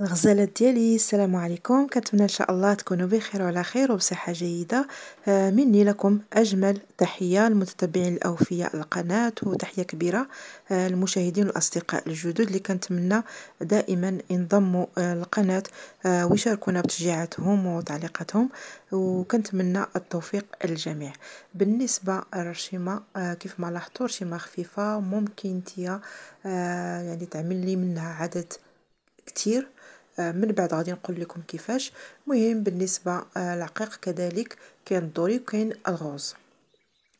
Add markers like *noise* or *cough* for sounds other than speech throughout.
الغزالات ديالي السلام عليكم كنتمنى ان شاء الله تكونوا بخير وعلى خير وبصحه جيده آه، مني لكم اجمل تحيه للمتتبعين الاوفياء القناه وتحيه كبيره آه، للمشاهدين والاصدقاء الجدد اللي كنتمنى دائما ينضموا آه، للقناه ويشاركونا بتشجيعاتهم وتعليقاتهم وكنتمنى التوفيق للجميع بالنسبه للرشيمه كيف ما لاحظتوا رشيمه خفيفه ممكن تيا يعني تعمل لي منها عدد كتير آه، من بعد غادي نقول لكم كيفاش مهم بالنسبه آه، العقيق كذلك كاين الدوري وكاين الغوز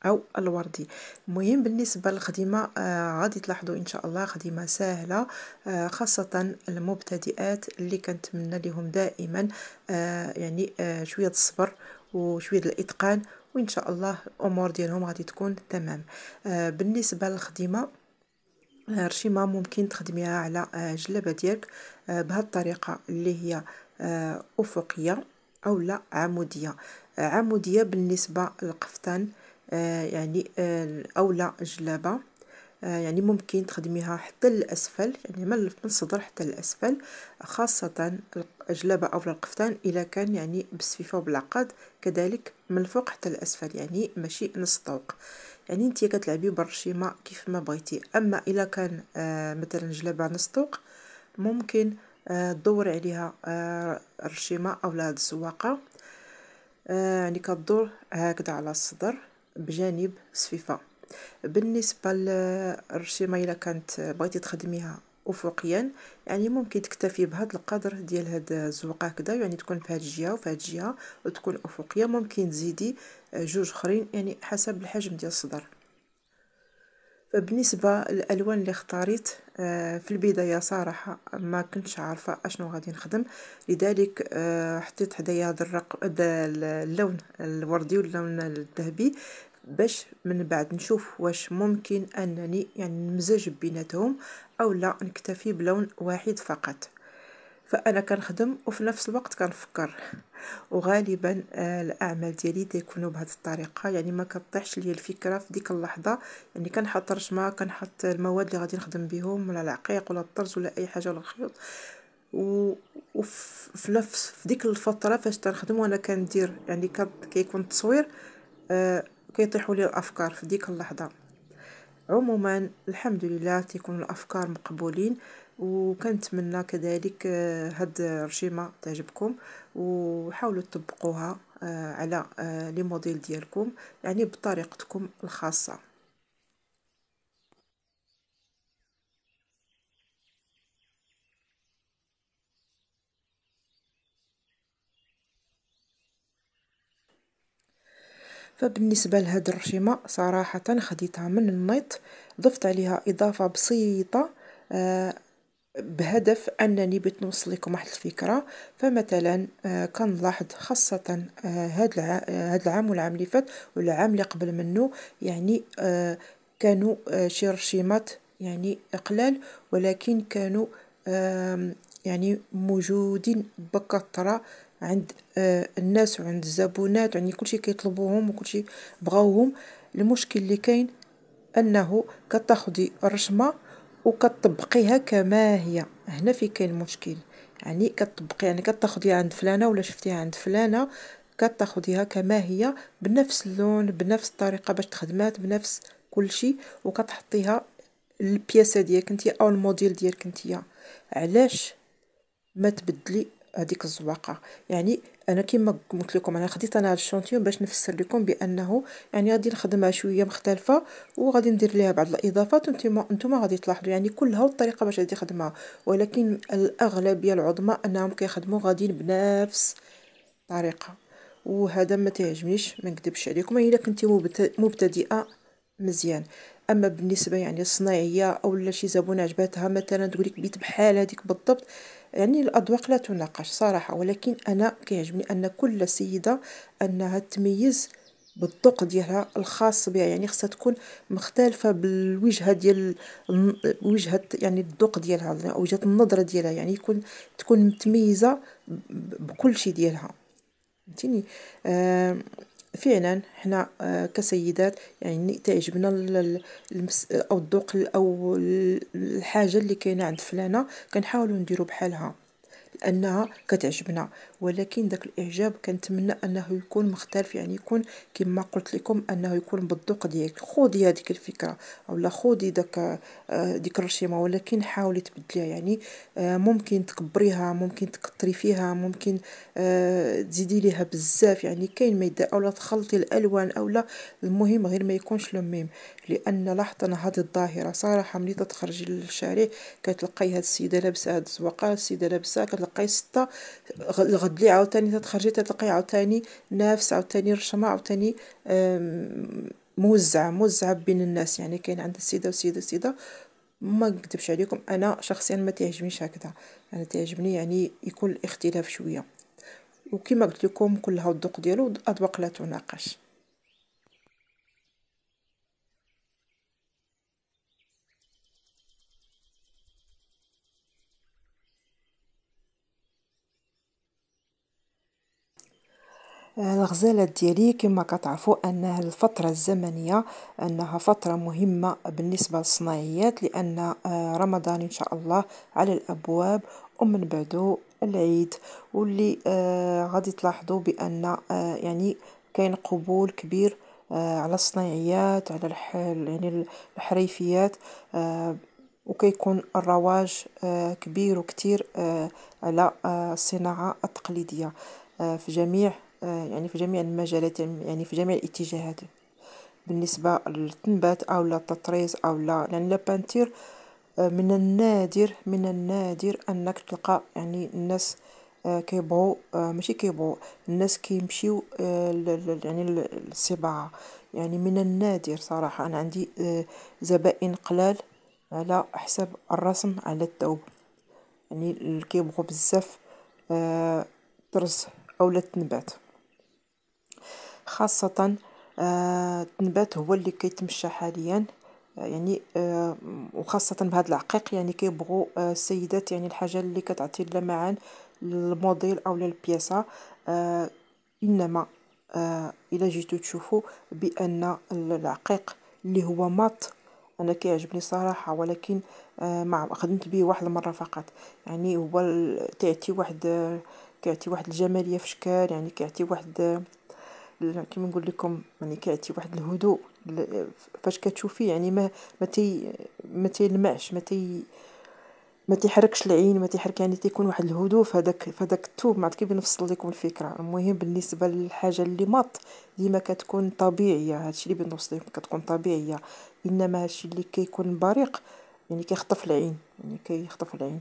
او الوردي المهم بالنسبه للخدمه آه، غادي تلاحظوا ان شاء الله خدمه سهله خاصه المبتدئات اللي كنتمنى لهم دائما يعني شويه الصبر وشويه الاتقان وان شاء الله الامور ديالهم غادي تكون تمام بالنسبه للخدمه رشيمه ممكن تخدميها على آه جلابه ديالك بهالطريقة اللي هي آه، أفقية أو لا عمودية آه، عمودية بالنسبة للقفطان آه، يعني أو لا جلابة يعني ممكن تخدميها حتى الأسفل يعني من الصدر حتى الأسفل خاصة الجلابة أو القفطان إذا كان يعني بالسفيفة وبالعقد كذلك من الفوق حتى الأسفل يعني ماشي نص طوق يعني انت كتلعبي برشيمة كيف ما بغيتي أما إذا كان مثلا جلابة نص طوق ممكن آه، تدور عليها الرشيمة آه، أولا لهاد السواقة يعني كدور هكذا على الصدر بجانب سفيفة بالنسبة للرشيمة آه، إلا كانت بغيتي تخدميها أفقيا يعني ممكن تكتفي بهذا القدر ديال هاد الزوقة هكذا يعني تكون في هاد الجهة وفي هاد الجهة وتكون أفقية ممكن تزيدي جوج خرين يعني حسب الحجم ديال الصدر فبالنسبة للألوان اللي اختاريت آه، في البداية صراحة ما كنتش عارفة اشنو غادي نخدم لذلك آه، حطيت حدايا هذا الرق... اللون الوردي واللون الذهبي باش من بعد نشوف واش ممكن انني يعني نمزج بيناتهم او لا نكتفي بلون واحد فقط فانا كنخدم وفي نفس الوقت كنفكر وغالبا آه، الاعمال ديالي تيكونوا بهذه الطريقه يعني ما كطيحش ليا الفكره في ديك اللحظه يعني كنحط رشمه كنحط المواد اللي غادي نخدم بهم ولا العقيق ولا الطرز ولا اي حاجه ولا الخيوط و... وفي نفس في ديك الفتره فاش تنخدم وانا كندير يعني كيكون التصوير آه، كيطيحوا لي الافكار في ديك اللحظه عموما الحمد لله تيكون الافكار مقبولين وكنتمنى كذلك آه، هاد الرشيمه تعجبكم وحاولوا تطبقوها آه، على آه، لي موديل ديالكم يعني بطريقتكم الخاصه فبالنسبة لهاد الرشيمة صراحة خديتها من النيط ضفت عليها إضافة بسيطة بهدف أنني بغيت نوصل لكم واحد الفكرة فمثلا آه كنلاحظ خاصة آه هذا الع... هاد العام والعام اللي فات والعام اللي قبل منه يعني آه كانوا آه شي رشيمات يعني قلال ولكن كانوا آه يعني موجودين بكثرة عند آه الناس وعند الزبونات يعني كل شيء كيطلبوهم وكل شيء بغاوهم المشكل اللي كاين انه كتاخدي الرشمه وكتطبقيها كما هي هنا في كاين المشكل يعني كتطبقي يعني كتاخديها عند فلانه ولا شفتيها عند فلانه كتاخديها كما هي بنفس اللون بنفس الطريقه باش تخدمات بنفس كل شيء وكتحطيها البياسه ديالك انت او الموديل ديالك انت علاش ما تبدلي هذيك الزواقه يعني انا كيما قلت لكم انا خديت انا هذا الشونتيون باش نفسر لكم بانه يعني غادي نخدمها شويه مختلفه وغادي ندير ليها بعض الاضافات نتوما نتوما غادي تلاحظوا يعني كلها الطريقه باش غادي نخدمها ولكن الاغلبيه العظمى انهم كيخدموا غادي بنفس الطريقه وهذا ما تعجبنيش ما نكذبش عليكم الا كنتي مبتدئه مزيان اما بالنسبه يعني الصناعيه او لا شي زبونه عجباتها مثلا تقول لك بيت بحال هذيك بالضبط يعني الأذواق لا تناقش صراحة ولكن أنا كيعجبني أن كل سيدة أنها تميز بالذوق ديالها الخاص بها يعني خصها تكون مختلفه بالوجهه ديال وجهه يعني الذوق ديالها وجهه النظره ديالها يعني يكون تكون متميزه بكل شيء ديالها فهمتيني آه فعلا حنا آه، كسيدات يعني تعجبنا المس او الذوق او الحاجه اللي كاينه عند فلانه كنحاولوا نديرو بحالها لانها كتعجبنا ولكن داك الاعجاب كنتمنى انه يكون مختلف يعني يكون كما قلت لكم انه يكون بالذوق ديالك خذي هذيك الفكره اولا خذي داك ديك آه، الرشيمه ولكن حاولي تبدليها يعني آه، ممكن تكبريها ممكن تكثري فيها ممكن آه، تزيدي ليها بزاف يعني كاين ما يدا اولا تخلطي الالوان اولا المهم غير ما يكونش لميم لان لاحظت انا هذه الظاهره صراحه ملي تخرجي للشارع كتلقاي هذه السيده لابسه هذه الزواقه السيده لابسه كتلقاي سته غد لي عاوتاني تتخرجي تتلقاي عاوتاني نافس عاوتاني رشمة عاوتاني موزعة موزعة بين الناس يعني كاين عند السيدة وسيدة وسيدة ما نكذبش عليكم انا شخصيا ما تعجبنيش هكذا انا تعجبني يعني يكون الاختلاف شويه وكما قلت لكم كلها الذوق ديالو الاذواق لا تناقش الغزالات ديالي كما كتعرفوا أنها الفترة الزمنية أنها فترة مهمة بالنسبة للصناعيات لأن آه، رمضان إن شاء الله على الأبواب ومن بعده العيد واللي آه، غادي تلاحظوا بأن آه، يعني كاين قبول كبير على الصناعيات على يعني الحريفيات وكيكون الرواج كبير وكثير على الصناعة التقليدية في جميع آه، يعني في جميع المجالات يعني في جميع الاتجاهات بالنسبة للتنبات أو للتطريز أو لا يعني لابانتير آه، من النادر من النادر أنك تلقى يعني الناس آه، كيبغوا ماشي كيبغوا الناس كيمشيو يعني للصباعة يعني من النادر صراحة أنا عندي زبائن قلال على حساب الرسم على الثوب يعني كيبغوا بزاف الطرز أو التنبات خاصة آه، التنبات هو اللي كيتمشى حاليا آه، يعني آه، وخاصة بهاد العقيق يعني كيبغو السيدات يعني الحاجة اللي كتعطي اللمعان للموديل او للبياسة انما الى جيتو تشوفو بان العقيق اللي هو مات انا كيعجبني صراحة ولكن ما خدمت به واحد المرة فقط يعني هو تعطي واحد كيعطي واحد الجمالية في شكل يعني كيعطي واحد كيما نقول لكم يعني كيعطي واحد الهدوء فاش كتشوفيه يعني ما ما تي ما تيلمعش ما تي ما تيحركش العين ما تيحرك يعني تيكون واحد الهدوء في هذاك في هذاك الثوب ما كيبغي نفصل لكم الفكره المهم بالنسبه للحاجه اللي مات ديما كتكون طبيعيه هادشي اللي بنوصل لكم كتكون طبيعيه انما هادشي اللي كيكون بريق يعني كيخطف العين يعني كيخطف العين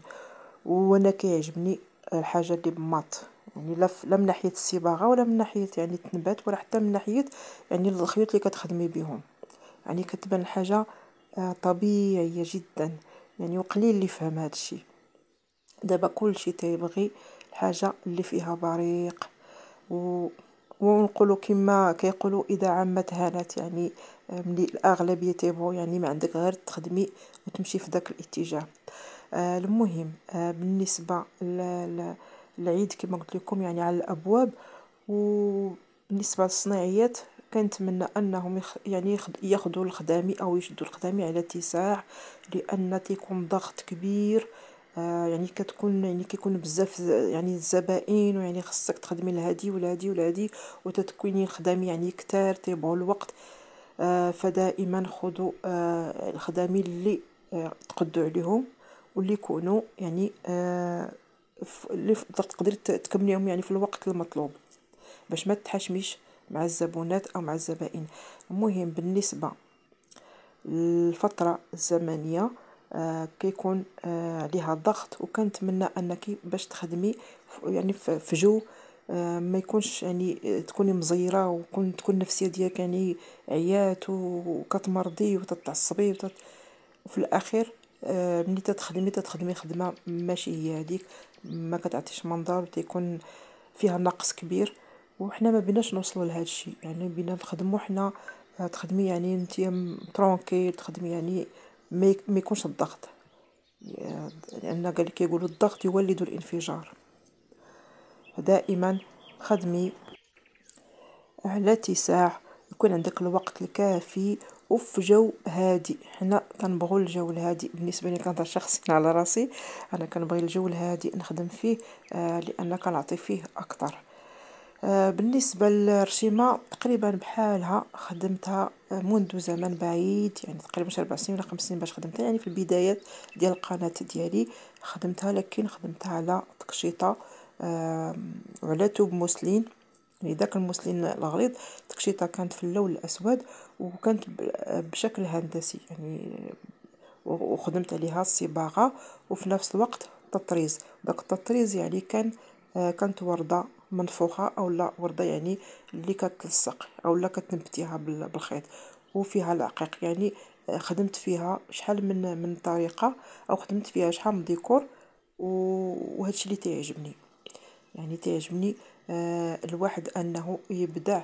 وانا كيعجبني الحاجه اللي مات يعني لا لا من ناحيه الصباغه ولا من ناحيه يعني التنبات ولا حتى من ناحيه يعني الخيوط اللي كتخدمي بهم يعني كتبان حاجه آه، طبيعيه جدا يعني وقليل اللي فهم هذا الشيء دابا كلشي تيبغي الحاجه اللي فيها بريق و ونقولوا كما كيقولوا اذا عمت هانت يعني آه، ملي الاغلبيه تيبغوا يعني ما عندك غير تخدمي وتمشي في ذاك الاتجاه آه المهم آه بالنسبه ل العيد كما قلت لكم يعني على الابواب وبالنسبه للصناعيات كنتمنى انهم يخ يعني ياخذوا الخدامي او يشدوا الخدامي على اتساع لان تيكون ضغط كبير آه يعني كتكون يعني كيكون بزاف يعني الزبائن ويعني خصك تخدمي لهادي ولهادي ولهادي وتتكوني الخدامي يعني كتار تيبغوا الوقت آه فدائما خذوا آه الخدامي اللي آه تقدوا عليهم واللي يكونوا يعني آه اللي تقدر تكمليهم يعني في الوقت المطلوب باش ما تحشميش مع الزبونات او مع الزبائن المهم بالنسبه للفتره الزمنيه آه، كيكون آه، عليها ضغط وكنتمنى انك باش تخدمي يعني في جو آه، ما يكونش يعني تكوني مزيره وكون تكون النفسيه ديالك يعني عيات وكتمرضي وتتعصبي وفي الاخير ملي تتخدمي تتخدمي خدمه ماشي هي هذيك ما كتعطيش منظر وتيكون فيها نقص كبير وحنا ما بيناش نوصلوا لهذا الشيء يعني بينا نخدموا حنا تخدمي يعني انت ترونكيل تخدمي يعني ما يكونش الضغط لان يعني قال يقولوا الضغط يولد الانفجار دائما خدمي على اتساع يكون عندك الوقت الكافي وفي جو هادئ حنا كنبغوا الجو الهادئ بالنسبه لي كنهضر شخصيا *laughs* على راسي انا كنبغي الجو الهادئ نخدم فيه آه لان كنعطي فيه اكثر آه بالنسبه للرشيمه تقريبا بحالها خدمتها آه، منذ زمن بعيد يعني تقريبا شي 4 سنين ولا 5 سنين باش خدمتها يعني في البدايات ديال القناه ديالي خدمتها لكن خدمتها على تقشيطه آه وعلى توب موسلين يعني ذاك المسلين الغليظ تكشيطه كانت في اللون الاسود وكانت بشكل هندسي يعني وخدمت عليها الصباغه وفي نفس الوقت التطريز داك التطريز يعني كان كانت ورده منفوخه او لا ورده يعني اللي كتلصق او لا كتنبتيها بالخيط وفيها العقيق يعني خدمت فيها شحال من من طريقه او خدمت فيها شحال من ديكور وهادشي اللي تيعجبني يعني تيعجبني آه، الواحد أنه يبدع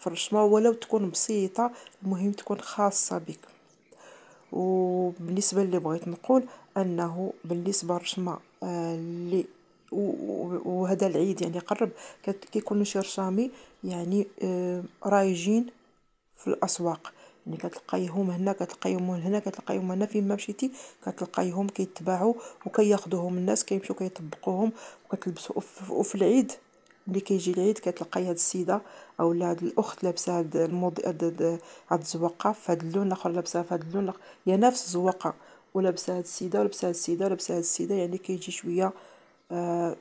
في الرسمة ولو تكون بسيطة المهم تكون خاصة بك وبالنسبة اللي بغيت نقول أنه بالنسبة للرسمة آه، اللي وهذا العيد يعني قرب كيكونوا شي رسامي يعني آه، رايجين في الأسواق يعني كتلقايهم هنا كتلقايهم هنا كتلقايهم هنا فين ما مشيتي كتلقايهم كيتباعوا وكياخذوهم الناس كيمشيو كيطبقوهم وكتلبسوا وفي العيد ملي كيجي العيد كتلقاي هاد السيده اولا هاد الاخت لابسه هاد الموض هاد هاد الزواقه فهاد اللون الاخر لابسه فهاد اللون هي يعني نفس الزواقه ولابسه هاد السيده ولابسه هاد السيده ولابسه هاد السيده يعني كيجي شويه آه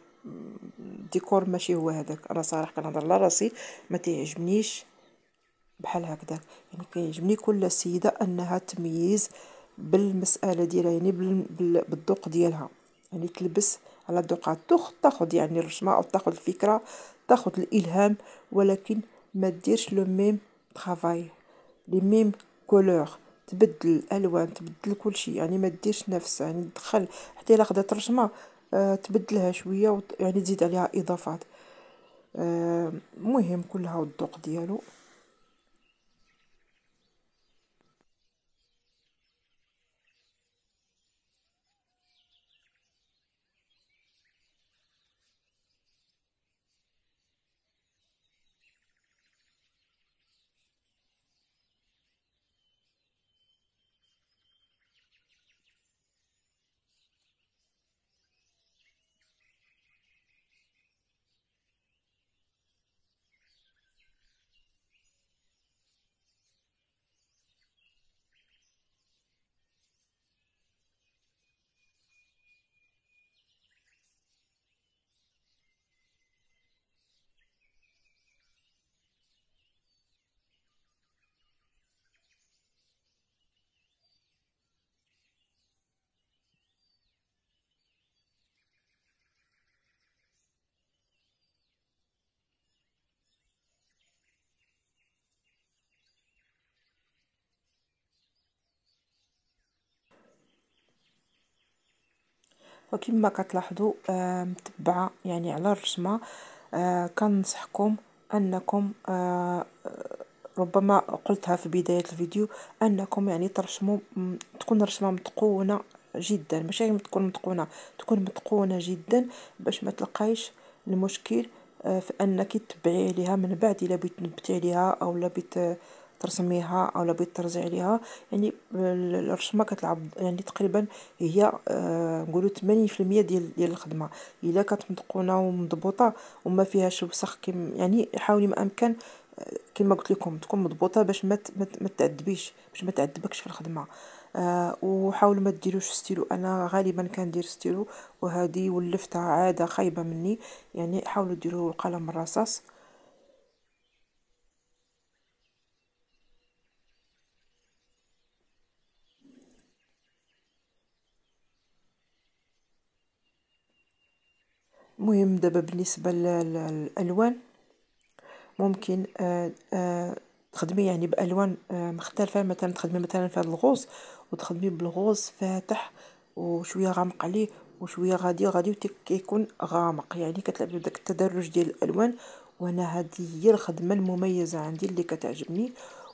ديكور ماشي هو هذاك انا صراحه كنهضر على راسي ما تيعجبنيش بحال هكذا يعني كيعجبني كل سيده انها تميز بالمساله ديالها يعني بالذوق ديالها يعني تلبس على الدقعة تاخد يعني الرسمة أو تاخد الفكرة تاخد الإلهام ولكن ما ديرش لو ميم طرافاي لي ميم كولور تبدل الالوان تبدل كل شيء يعني ما ديرش نفس يعني دخل حتى الا خدات رسمه آه تبدلها شويه وت... يعني تزيد عليها اضافات المهم آه كلها والذوق ديالو وكما كتلاحظوا آه، متبعه يعني على الرسمه آه، كنصحكم انكم آه، ربما قلتها في بداية الفيديو أنكم يعني ترسموا تكون الرسمة متقونة جدا ماشي تكون متقونة تكون متقونة جدا باش ما تلقايش المشكل في أنك تبعي عليها من بعد إلا بغيت تنبتي عليها أو لا بغيت ترسميها او لا بغيت ترجعي ليها يعني الرسمه كتلعب يعني تقريبا هي آه، نقولوا 80% ديال ديال الخدمه الا كانت مدقونه ومضبوطه وما فيهاش وسخ يعني حاولي ما امكن آه، كما قلت لكم تكون مضبوطه باش ما ما تعذبيش باش ما تعذبكش في الخدمه آه وحاولوا ما ديروش ستيلو انا غالبا كندير ستيلو وهذه ولفتها عاده خايبه مني يعني حاولوا ديروا القلم الرصاص مهم دابا بالنسبه للالوان ممكن آآ آه، آآ آه، تخدمي يعني بالوان آه، مختلفه مثلا تخدمي مثلا في هذا الغوص وتخدمي بالغوص فاتح وشويه غامق عليه وشويه غادي غادي يكون غامق يعني كتلعبي بداك التدرج ديال الالوان وانا هذه هي الخدمه المميزه عندي اللي كتعجبني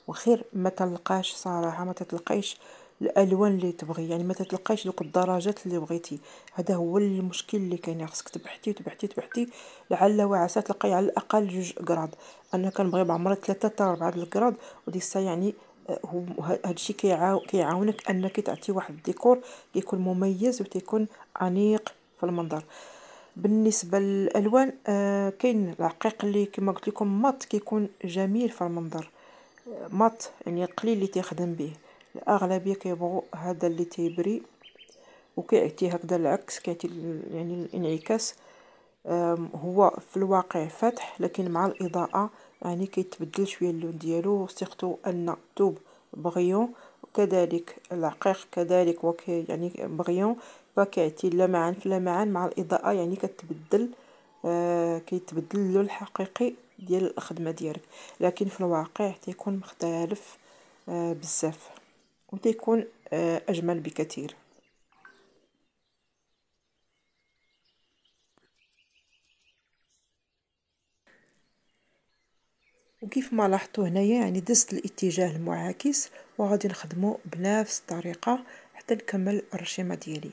وخير ما تلقاش صراحه ما تتلقايش الالوان اللي تبغي يعني ما تتلقايش دوك الدرجات اللي بغيتي هذا هو المشكل اللي كاين خصك تبحثي تبحثي تبحثي لعل وعسى تلقاي على الاقل جوج كراد انا كنبغي بعمري 3 حتى 4 الكراد ودي الساعه يعني آه، هادشي كيعاونك انك تعطي واحد الديكور كيكون مميز وتيكون انيق في المنظر بالنسبه للالوان آه كاين العقيق اللي كما قلت لكم مات كيكون جميل في المنظر آه، مات يعني قليل اللي تخدم به الأغلبية كيبغو هذا اللي تيبري وكيعطي هكذا العكس كيعطي يعني الانعكاس هو في الواقع فتح لكن مع الإضاءة يعني كيتبدل شويه اللون ديالو سيرتو ان توب بغيون وكذلك العقيق كذلك وكي يعني بغيون فكيعطي لمعان في لمعان مع الاضاءه يعني كتبدل آه، كيتبدل اللون الحقيقي ديال الخدمه ديالك لكن في الواقع تيكون مختلف آه، بزاف وتيكون آه، أجمل بكثير وكيف ما لاحظتوا هنايا يعني دست الاتجاه المعاكس وغادي نخدمه بنفس الطريقة حتى نكمل الرشيمة ديالي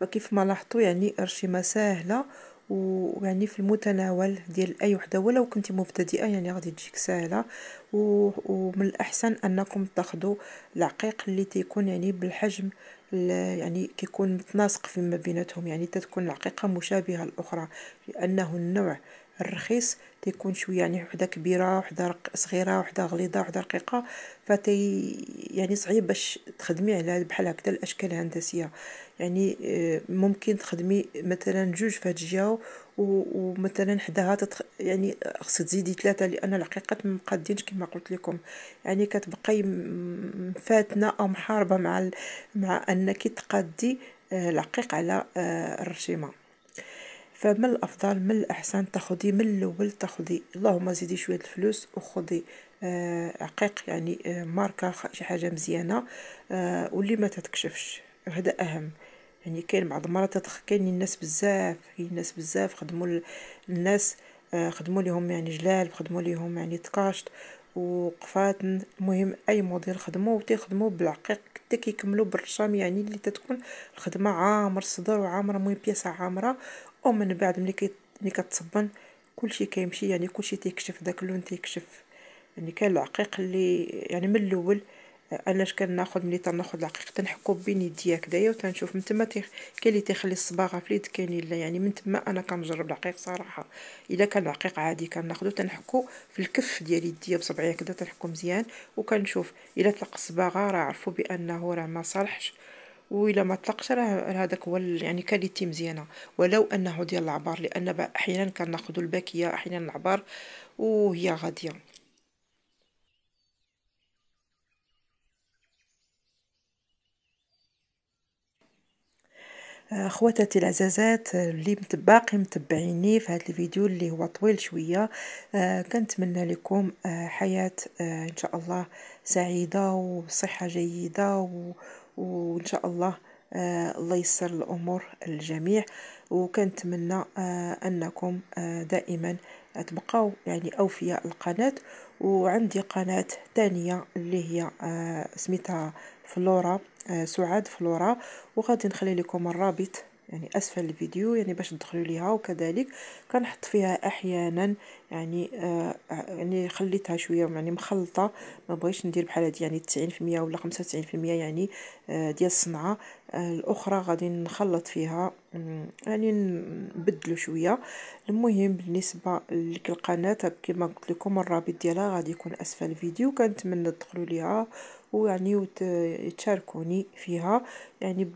فكيف ما لاحظتوا يعني الرشيمة سهلة ويعني في المتناول ديال اي وحده ولو كنتي مبتدئه يعني غادي تجيك ساهله ومن الاحسن انكم تاخذوا العقيق اللي تيكون يعني بالحجم يعني كيكون متناسق فيما بيناتهم يعني تتكون العقيقه مشابهه الاخرى لانه النوع الرخيص تيكون شويه يعني وحده كبيره وحده صغيره وحده غليظه وحده رقيقه فتي يعني صعيب باش تخدمي على بحال هكذا الاشكال الهندسيه يعني آه، ممكن تخدمي مثلا جوج فهاد هاد الجهه ومثلا حداها تتخ... يعني خصك تزيدي ثلاثه لان الحقيقه ما مقادينش كما قلت لكم يعني كتبقاي فاتنه او محاربه مع ال... مع انك تقادي آه، العقيق على آه، الرشيمه فمن الافضل من الاحسن تاخدي من الاول تاخدي اللهم زيدي شويه الفلوس وخذي آه عقيق يعني آه ماركه شي حاجه مزيانه آه واللي ما تتكشفش هذا اهم يعني كاين بعض المرات كاين الناس بزاف كاين الناس بزاف خدموا الناس آه خدموا لهم يعني جلال خدموا لهم يعني تكاشط وقفات المهم اي موديل خدموا وتخدموا بالعقيق حتى كيكملوا بالرشام يعني اللي تتكون الخدمه عامر الصدر وعامره المهم بياسه عامره ومن بعد ملي كي ملي كتصبن كلشي كيمشي يعني كلشي تيكشف داك اللون تيكشف يعني كان العقيق اللي يعني من الاول آه، علاش كناخذ ملي تناخذ العقيق تنحكو بين يديا كدايا وتنشوف من تما كاين اللي تيخلي الصباغه في اليد كاين لا يعني من تما انا كنجرب العقيق صراحه الا كان العقيق عادي كناخذو تنحكو في الكف ديال يديا بصبعي كدا تنحكو مزيان وكنشوف الا طلق الصباغه راه عرفوا بانه راه ما صالحش وإلا ما طلقش راه هذاك هو يعني كاليتي مزيانه ولو انه ديال العبار لان احيانا كناخذوا الباكيه احيانا العبار وهي غاديه آه، خواتاتي العزازات اللي باقي متبعيني في هذا الفيديو اللي هو طويل شويه آه، كنتمنى لكم آه، حياه ان شاء الله سعيده وصحه جيده و وان شاء الله آه، الله يسر الامور الجميع وكنتمنى آه، انكم آه، دائما تبقاو يعني اوفياء القناه وعندي قناه ثانيه اللي هي سميتها فلورا سعاد فلورا وغادي نخلي لكم الرابط يعني اسفل الفيديو يعني باش تدخلوا ليها وكذلك كنحط فيها احيانا يعني آه يعني خليتها شويه يعني مخلطه ما بغيتش ندير بحال هذه يعني 90% ولا 95% يعني آه ديال الصنعه آه الاخرى غادي نخلط فيها يعني نبدلو شويه المهم بالنسبه لك القناه كما قلت لكم الرابط ديالها غادي يكون اسفل الفيديو كنتمنى تدخلوا ليها ويعني تشاركوني فيها يعني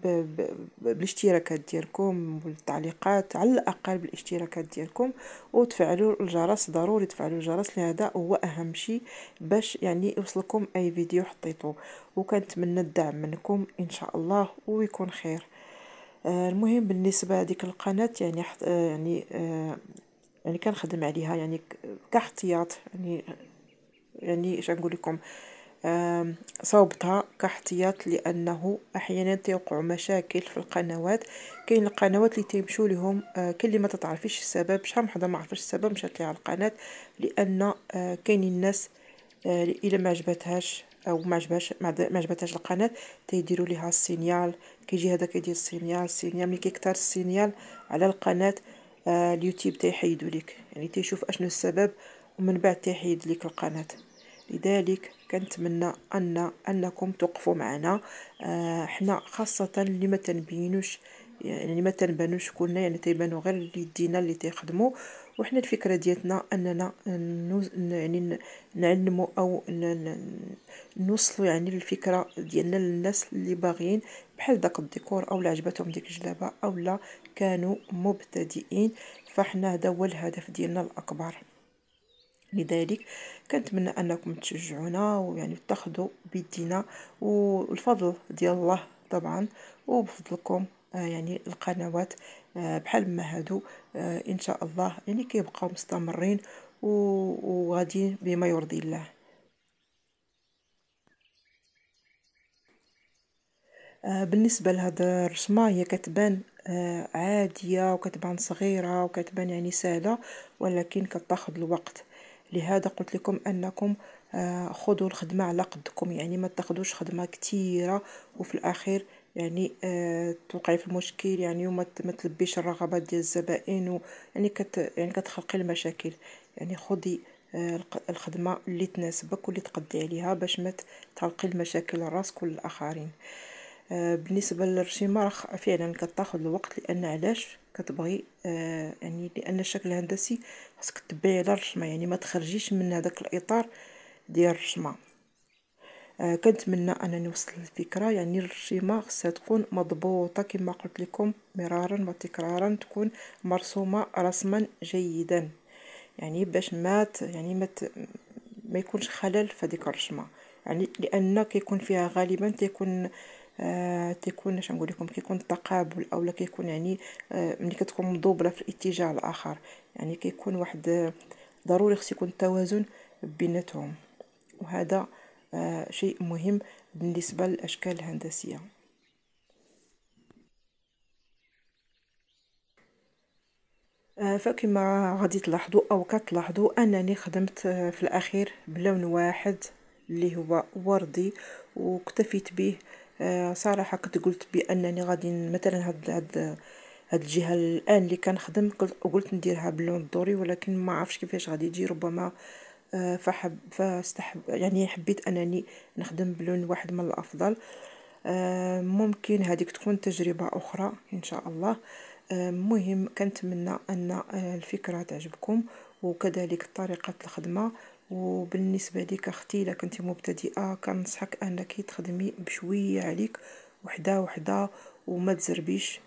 بالاشتراكات ديالكم والتعليقات على الاقل بالاشتراكات ديالكم وتفعلوا الجرس ضروري تفعلوا الجرس لهذا هو اهم شيء باش يعني يوصلكم اي فيديو حطيته وكنتمنى الدعم منكم ان شاء الله ويكون خير آه، المهم بالنسبه لديك القناه يعني حط آه، يعني آه، يعني كنخدم عليها يعني كاحتياط يعني يعني اش نقول لكم صوبتها كاحتياط لانه احيانا تيوقع مشاكل في القنوات كاين القنوات اللي تيمشوا لهم آه، كلي ما تعرفيش السبب شحال من حدا ما عرفش السبب مشات ليها القناه لان آه، كاينين الناس آه، الا ما عجبتهاش او ما عجبهاش ما عجبتهاش القناه تيديروا ليها السينيال كيجي هذا كيدير السينيال السينيال ملي كيكثر السينيال على القناه اليوتيوب تيحيدوا لك يعني تيشوف اشنو السبب ومن بعد تيحيد ليك القناه لذلك كنتمنى ان انكم توقفوا معنا آه حنا خاصه اللي ما تنبينوش يعني ما تنبانوش كلنا يعني تيبانو غير اللي يدينا اللي تيخدموا وحنا الفكره ديالتنا اننا نوز يعني نعلموا او نوصلوا يعني الفكره ديالنا للناس اللي باغيين بحال داك الديكور او عجبتهم ديك الجلابه او لا كانوا مبتدئين فحنا هذا هو الهدف ديالنا الاكبر لذلك كنتمنى انكم تشجعونا ويعني تاخذوا بيدينا والفضل ديال الله طبعا وبفضلكم آه، يعني القنوات آه، بحال ما هادو آه، ان شاء الله يعني كيبقاو مستمرين وغادي بما يرضي الله بالنسبه لهذا الرسمه هي كتبان عاديه وكتبان صغيره وكتبان يعني سهله ولكن كتاخذ الوقت لهذا قلت لكم أنكم آه، خذوا الخدمة على قدكم يعني ما تاخذوش خدمة كثيره وفي الأخير يعني آه، توقعي في المشكل يعني وما تلبيش الرغبات ديال الزبائن يعني كت يعني كتخلقي المشاكل يعني خذي آه، الخدمه اللي تناسبك واللي تقضي عليها باش ما تخلقي المشاكل لراسك وللاخرين بالنسبه للرشيمه راه فعلا كتاخذ الوقت لان علاش كتبغي آه يعني لان الشكل الهندسي خاصك تبعي على الرسمه يعني ما تخرجيش من هذاك الاطار ديال الرسمه آه كنتمنى انني وصلت الفكره يعني الرسمه خصها تكون مضبوطه كما قلت لكم مرارا وتكرارا تكون مرسومه رسما جيدا يعني باش مات يعني ما ما يكونش خلل في هذيك الرسمه يعني لان كيكون فيها غالبا تيكون آه، تيكون اش نقول لكم كيكون تقابل اولا كيكون يعني آه، ملي كتكون مضوبله في الاتجاه الاخر يعني كيكون واحد آه، ضروري خص يكون التوازن بيناتهم وهذا شيء مهم بالنسبه للاشكال الهندسيه فكما غادي تلاحظوا او كتلاحظوا انني خدمت في الاخير بلون واحد اللي هو وردي واكتفيت به آه، صراحة كنت قلت بأنني غادي مثلا هاد هاد هاد الجهة الآن اللي كنخدم قلت نديرها باللون الدوري ولكن ما عرفتش كيفاش غادي تجي ربما آه، فحب فاستحب يعني حبيت أنني نخدم بلون واحد من الأفضل آه، ممكن هذيك تكون تجربة أخرى إن شاء الله مهم كنتمنى أن الفكرة تعجبكم وكذلك طريقة الخدمة وبالنسبه ليك اختي الا كنتي مبتدئه كنصحك انك تخدمي بشويه عليك وحده وحده وما تزربيش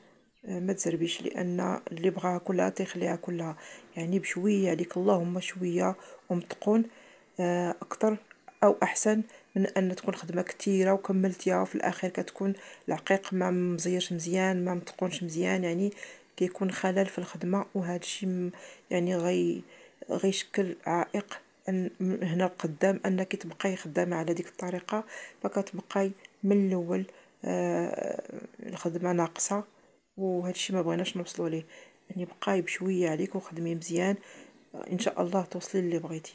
آه، ما تزربيش لان اللي بغاها كلها تيخليها كلها يعني بشويه عليك اللهم شويه ومتقون آه، اكثر او احسن من ان تكون خدمه كثيره وكملتيها وفي الاخير كتكون العقيق ما مزيرش مزيان ما متقونش مزيان يعني كيكون خلل في الخدمه وهذا الشيء يعني غي غيشكل عائق أن هنا قدام أنك تبقاي خدامة على ديك الطريقة فكتبقاي من الأول آه، الخدمة ناقصة وهذا الشيء ما بغيناش نوصلوا ليه يعني بقاي بشويه عليك وخدمي مزيان آه، ان شاء الله توصلي للي بغيتي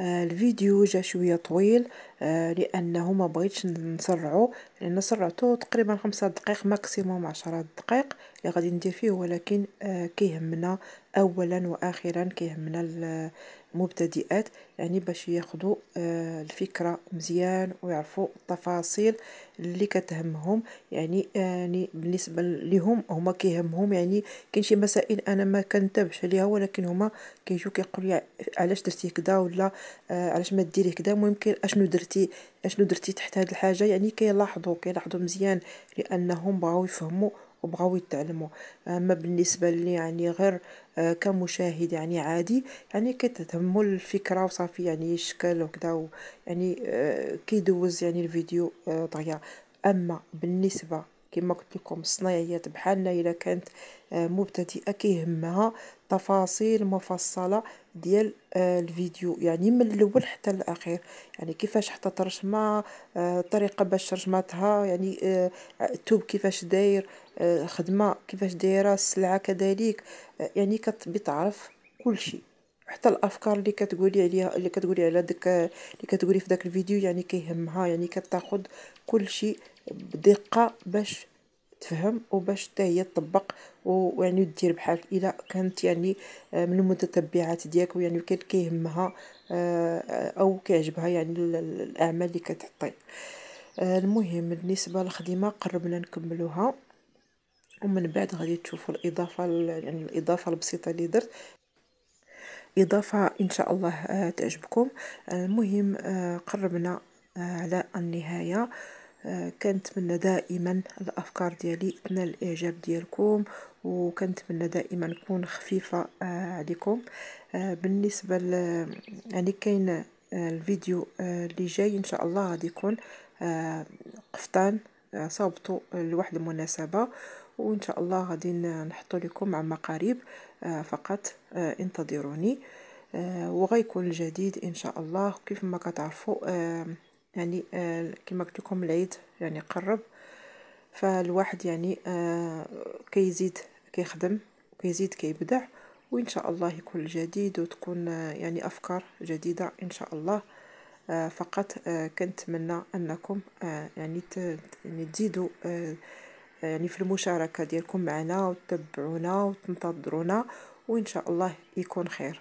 آه، الفيديو جا شويه طويل آه، لانه ما بغيتش نسرعو لان سرعتو تقريبا خمسة دقائق ماكسيموم عشرة دقائق اللي غادي ندير فيه ولكن آه، كيهمنا اولا واخيرا كيهمنا مبتدئات يعني باش ياخذوا آه، الفكرة مزيان ويعرفوا التفاصيل اللي كتهمهم يعني آه، يعني بالنسبة لهم هما كيهمهم يعني كاين شي مسائل انا ما كنتبش عليها ولكن هما كيجيو كيقولوا لي علاش درتي كدا ولا آه، علاش ما ديري كدا المهم اشنو درتي اشنو درتي تحت هاد الحاجة يعني كيلاحظوا كيلاحظوا مزيان لانهم بغاو يفهموا وبغاو يتعلموا آه، اما بالنسبه لي يعني غير آه، كمشاهد يعني عادي يعني كتهمو الفكره وصافي يعني الشكل وكذا يعني آه، كيدوز يعني الفيديو دغيا اما بالنسبه كما قلت لكم الصنايعيات بحالنا الا كانت آه، مبتدئه كيهمها تفاصيل مفصله ديال آه، الفيديو يعني من الاول حتى الاخير يعني كيفاش حتى ترجمه الطريقه آه، باش رشمتها يعني التوب كيفاش داير الخدمه كيفاش دايره السلعه كذلك يعني تعرف كل شيء حتى الافكار اللي كتقولي عليها اللي كتقولي على داك اللي كتقولي في داك الفيديو يعني كيهمها يعني كتاخد كل شيء بدقه باش تفهم وباش حتى هي تطبق ويعني دير بحال الا كانت يعني آه، من المتتبعات ديالك ويعني كان كيهمها آه، او كيعجبها يعني الاعمال اللي كتحطي آه، المهم بالنسبه للخدمه قربنا نكملوها ومن بعد غادي تشوفوا الاضافه يعني الاضافه البسيطه اللي درت إضافة إن شاء الله آه، تعجبكم المهم آه، قربنا آه، على النهاية كنتمنى دائما الافكار ديالي تنال الاعجاب ديالكم من دائما نكون خفيفه عليكم بالنسبه ل يعني كاين الفيديو اللي جاي ان شاء الله غادي يكون قفطان صوبته لواحد المناسبه وان شاء الله غادي نحطو لكم عما قريب آه، فقط آه، انتظروني آه، وغيكون الجديد ان شاء الله كيف ما كتعرفوا يعني كما قلت لكم العيد يعني قرب فالواحد يعني كيزيد كيخدم وكيزيد كيبدع وان شاء الله يكون الجديد وتكون يعني افكار جديده ان شاء الله فقط كنتمنى انكم يعني يعني تزيدوا يعني في المشاركة ديالكم معنا وتتبعونا وتنتظرونا وإن شاء الله يكون خير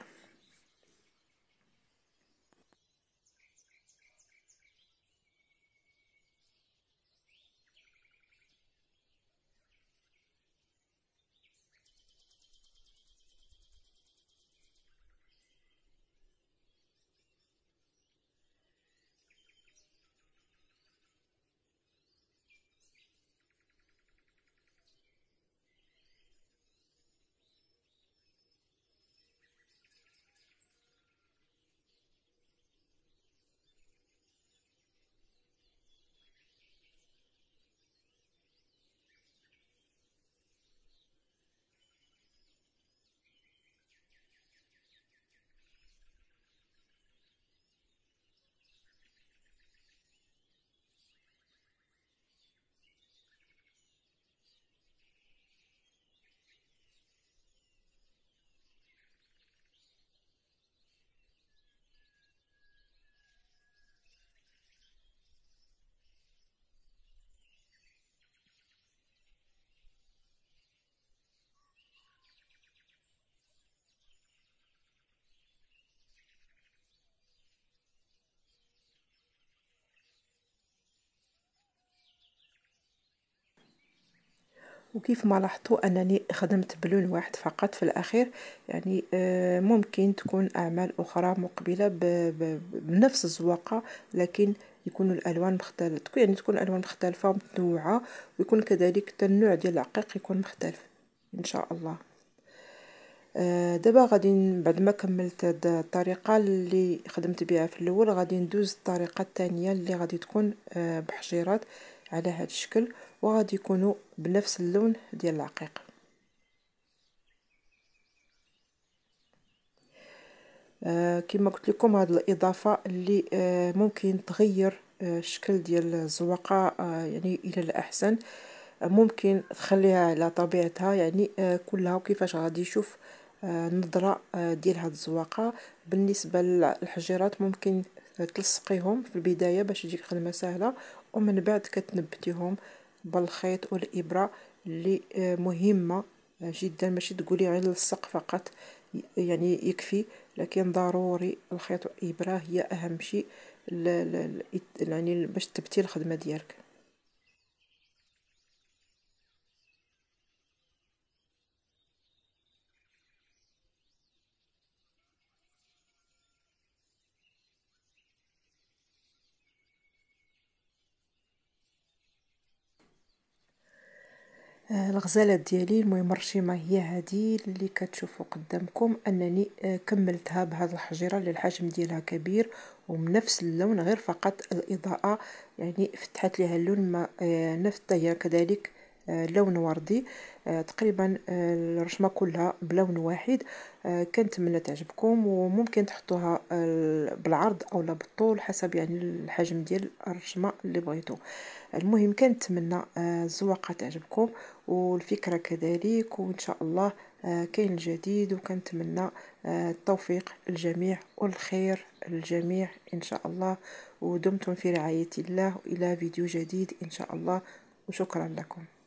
وكيف ما لاحظتوا أنني خدمت بلون واحد فقط في الأخير يعني آه، ممكن تكون أعمال أخرى مقبلة بنفس الزواقة لكن يكون الالوان مختلفه يعني تكون الالوان مختلفه ومتنوعه ويكون كذلك النوع ديال العقيق يكون مختلف ان شاء الله آه، دابا غادي بعد ما كملت هاد الطريقه اللي خدمت بها في الاول غادي ندوز الطريقه الثانيه اللي غادي تكون آه، بحجيرات على هذا الشكل وغادي يكونوا بنفس اللون ديال العقيق آه كما قلت لكم هذه الاضافه اللي آه ممكن تغير آه الشكل ديال الزواقه آه يعني الى الاحسن آه ممكن تخليها على طبيعتها يعني آه كلها وكيفاش غادي يشوف آه النظره آه ديال هاد الزواقه بالنسبه للحجيرات ممكن تلصقيهم في البداية باش تجيك خدمة سهلة ومن بعد كتنبتيهم بالخيط والإبرة اللي آه، مهمة آه، جدا ماشي تقولي غير اللصق فقط يعني يكفي لكن ضروري الخيط والإبرة هي أهم شيء يعني باش تبتي الخدمة ديالك آه، الغزالات ديالي المهم الرشيمة هي هذه اللي كتشوفوا قدامكم انني آه، كملتها بهذه الحجيره اللي الحجم ديالها كبير ومن نفس اللون غير فقط الاضاءه يعني فتحت ليها اللون ما آه، نفس هي كذلك لون وردي آه، تقريبا آه، الرشمه كلها بلون واحد آه، كنتمنى تعجبكم وممكن تحطوها بالعرض او بالطول حسب يعني الحجم ديال الرشمه اللي بغيتو المهم كنتمنى الزواقه تعجبكم والفكره كذلك وان شاء الله كاين الجديد وكنتمنى التوفيق للجميع والخير للجميع ان شاء الله ودمتم في رعايه الله الى فيديو جديد ان شاء الله وشكرا لكم